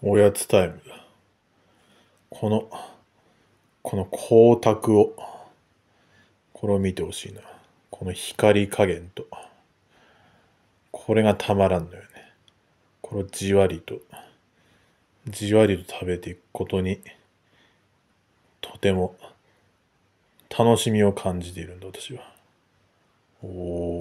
おやつタイムだ。この、この光沢を、これを見てほしいな。この光加減と。これがたまらんのよね。これをじわりと、じわりと食べていくことに、とても楽しみを感じているんだ、私は。おー。